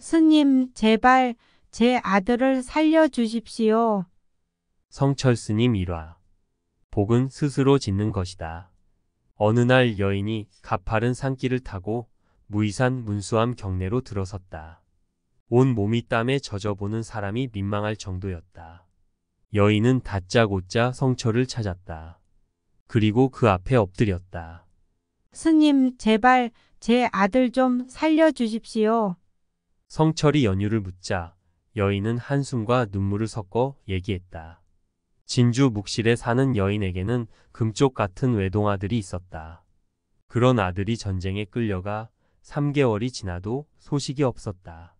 스님, 제발 제 아들을 살려주십시오. 성철 스님 일화. 복은 스스로 짓는 것이다. 어느 날 여인이 가파른 산길을 타고 무이산 문수암 경내로 들어섰다. 온 몸이 땀에 젖어보는 사람이 민망할 정도였다. 여인은 다짜고짜 성철을 찾았다. 그리고 그 앞에 엎드렸다. 스님, 제발 제 아들 좀 살려주십시오. 성철이 연유를 묻자 여인은 한숨과 눈물을 섞어 얘기했다. 진주 묵실에 사는 여인에게는 금쪽 같은 외동아들이 있었다. 그런 아들이 전쟁에 끌려가 3개월이 지나도 소식이 없었다.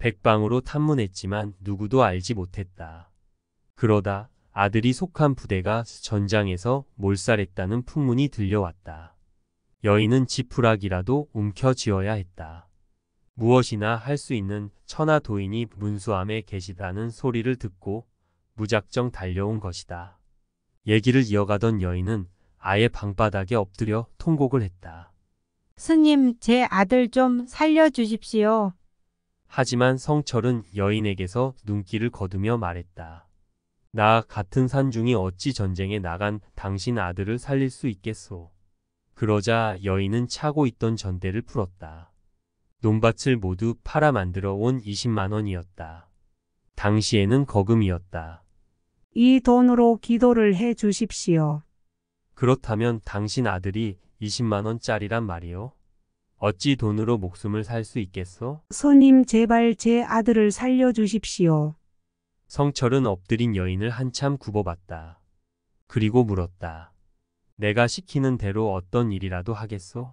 백방으로 탐문했지만 누구도 알지 못했다. 그러다 아들이 속한 부대가 전장에서 몰살했다는 풍문이 들려왔다. 여인은 지푸라기라도 움켜쥐어야 했다. 무엇이나 할 수 있는 천하도인이 문수암에 계시다는 소리를 듣고 무작정 달려온 것이다. 얘기를 이어가던 여인은 아예 방바닥에 엎드려 통곡을 했다. 스님, 제 아들 좀 살려주십시오. 하지만 성철은 여인에게서 눈길을 거두며 말했다. 나 같은 산중이 어찌 전쟁에 나간 당신 아들을 살릴 수 있겠소. 그러자 여인은 차고 있던 전대를 풀었다. 논밭을 모두 팔아 만들어 온 20만원이었다. 당시에는 거금이었다. 이 돈으로 기도를 해 주십시오. 그렇다면 당신 아들이 20만원짜리란 말이요? 어찌 돈으로 목숨을 살 수 있겠소? 손님 제발 제 아들을 살려주십시오. 성철은 엎드린 여인을 한참 굽어봤다. 그리고 물었다. 내가 시키는 대로 어떤 일이라도 하겠소?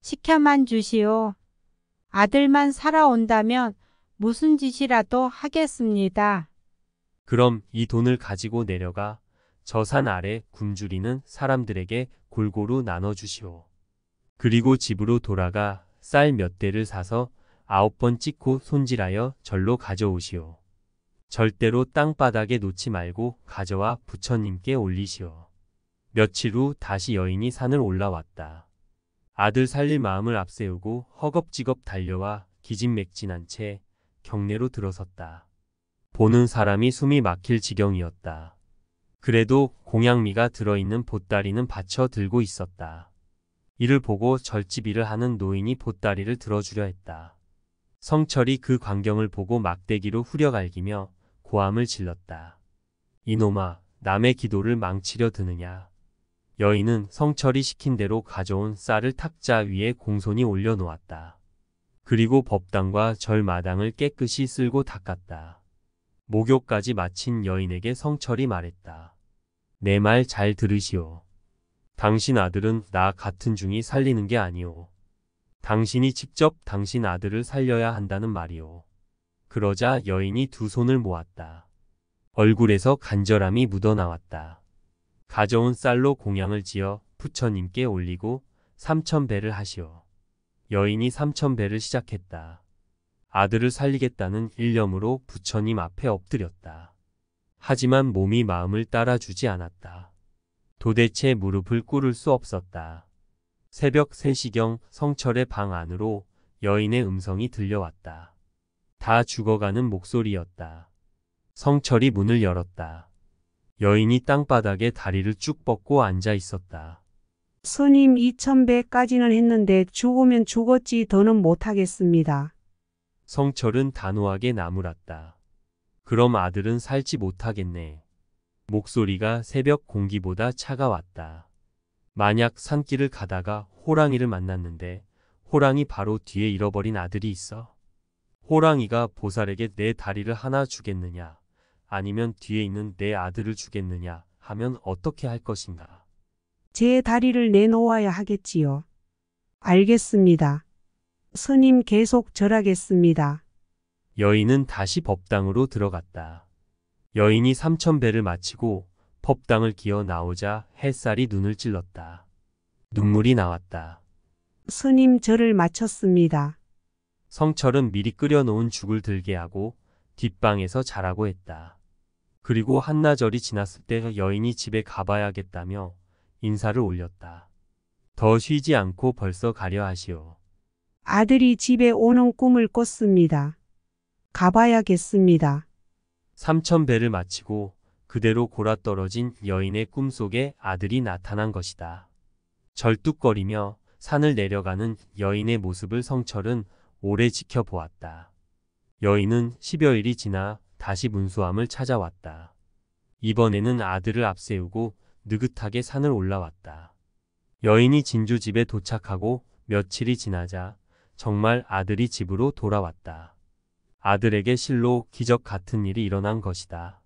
시켜만 주시오. 아들만 살아온다면 무슨 짓이라도 하겠습니다. 그럼 이 돈을 가지고 내려가 저 산 아래 굶주리는 사람들에게 골고루 나눠주시오. 그리고 집으로 돌아가 쌀 몇 대를 사서 아홉 번 찍고 손질하여 절로 가져오시오. 절대로 땅바닥에 놓지 말고 가져와 부처님께 올리시오. 며칠 후 다시 여인이 산을 올라왔다. 아들 살릴 마음을 앞세우고 허겁지겁 달려와 기진맥진한 채경례로 들어섰다. 보는 사람이 숨이 막힐 지경이었다. 그래도 공양미가 들어있는 보따리는 받쳐 들고 있었다. 이를 보고 절집일을 하는 노인이 보따리를 들어주려 했다. 성철이 그 광경을 보고 막대기로 후려갈기며 고함을 질렀다. 이놈아, 남의 기도를 망치려 드느냐. 여인은 성철이 시킨 대로 가져온 쌀을 탁자 위에 공손히 올려놓았다. 그리고 법당과 절마당을 깨끗이 쓸고 닦았다. 목욕까지 마친 여인에게 성철이 말했다. 내 말 잘 들으시오. 당신 아들은 나 같은 중이 살리는 게 아니오. 당신이 직접 당신 아들을 살려야 한다는 말이오. 그러자 여인이 두 손을 모았다. 얼굴에서 간절함이 묻어나왔다. 가져온 쌀로 공양을 지어 부처님께 올리고 삼천배를 하시오. 여인이 삼천배를 시작했다. 아들을 살리겠다는 일념으로 부처님 앞에 엎드렸다. 하지만 몸이 마음을 따라주지 않았다. 도대체 무릎을 꿇을 수 없었다. 새벽 3시경 성철의 방 안으로 여인의 음성이 들려왔다. 다 죽어가는 목소리였다. 성철이 문을 열었다. 여인이 땅바닥에 다리를 쭉 뻗고 앉아 있었다. 스님 2천배까지는 했는데 죽으면 죽었지 더는 못하겠습니다. 성철은 단호하게 나무랐다. 그럼 아들은 살지 못하겠네. 목소리가 새벽 공기보다 차가웠다. 만약 산길을 가다가 호랑이를 만났는데 호랑이 바로 뒤에 잃어버린 아들이 있어. 호랑이가 보살에게 내 다리를 하나 주겠느냐. 아니면 뒤에 있는 내 아들을 주겠느냐 하면 어떻게 할 것인가? 제 다리를 내놓아야 하겠지요. 알겠습니다. 스님 계속 절하겠습니다. 여인은 다시 법당으로 들어갔다. 여인이 삼천배를 마치고 법당을 기어 나오자 햇살이 눈을 찔렀다. 눈물이 나왔다. 스님 절을 마쳤습니다. 성철은 미리 끓여놓은 죽을 들게 하고 뒷방에서 자라고 했다. 그리고 한나절이 지났을 때 여인이 집에 가봐야겠다며 인사를 올렸다. 더 쉬지 않고 벌써 가려 하시오. 아들이 집에 오는 꿈을 꿨습니다. 가봐야겠습니다. 삼천배를 마치고 그대로 골아떨어진 여인의 꿈속에 아들이 나타난 것이다. 절뚝거리며 산을 내려가는 여인의 모습을 성철은 오래 지켜보았다. 여인은 10여일이 지나 다시 문수함을 찾아왔다. 이번에는 아들을 앞세우고 느긋하게 산을 올라왔다. 여인이 진주 집에 도착하고 며칠이 지나자 정말 아들이 집으로 돌아왔다. 아들에게 실로 기적 같은 일이 일어난 것이다.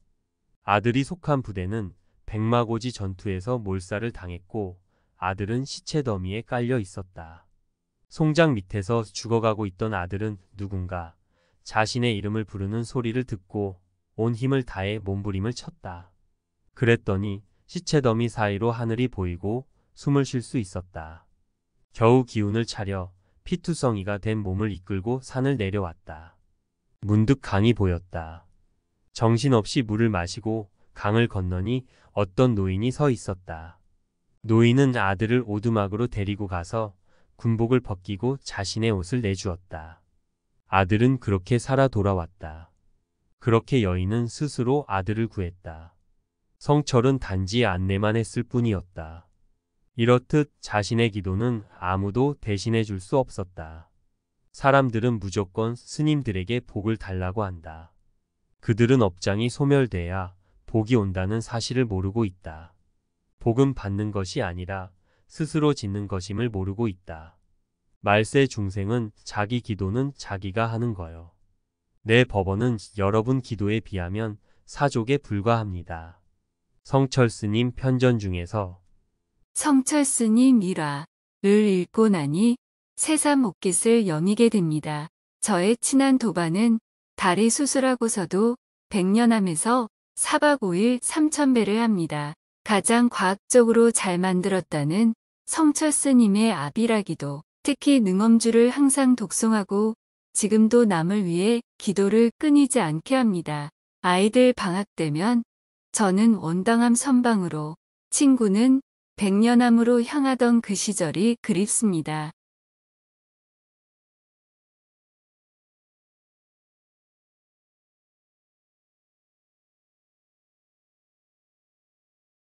아들이 속한 부대는 백마고지 전투에서 몰살을 당했고 아들은 시체 더미에 깔려 있었다. 송장 밑에서 죽어가고 있던 아들은 누군가 자신의 이름을 부르는 소리를 듣고 온 힘을 다해 몸부림을 쳤다. 그랬더니 시체 더미 사이로 하늘이 보이고 숨을 쉴 수 있었다. 겨우 기운을 차려 피투성이가 된 몸을 이끌고 산을 내려왔다. 문득 강이 보였다. 정신없이 물을 마시고 강을 건너니 어떤 노인이 서 있었다. 노인은 아들을 오두막으로 데리고 가서 군복을 벗기고 자신의 옷을 내주었다. 아들은 그렇게 살아 돌아왔다. 그렇게 여인은 스스로 아들을 구했다. 성철은 단지 안내만 했을 뿐이었다. 이렇듯 자신의 기도는 아무도 대신해 줄 수 없었다. 사람들은 무조건 스님들에게 복을 달라고 한다. 그들은 업장이 소멸돼야 복이 온다는 사실을 모르고 있다. 복은 받는 것이 아니라 스스로 짓는 것임을 모르고 있다. 말세 중생은 자기 기도는 자기가 하는 거요. 내 법원은 여러분 기도에 비하면 사족에 불과합니다. 성철 스님 편전 중에서 성철 스님 일화를 읽고 나니 새삼 옷깃을 여미게 됩니다. 저의 친한 도반은 다리 수술하고서도 백년암에서 4박 5일 3천배를 합니다. 가장 과학적으로 잘 만들었다는 성철 스님의 아비라기도 특히 능엄주를 항상 독송하고 지금도 남을 위해 기도를 끊이지 않게 합니다. 아이들 방학 되면 저는 원당암 선방으로 친구는 백년암으로 향하던 그 시절이 그립습니다.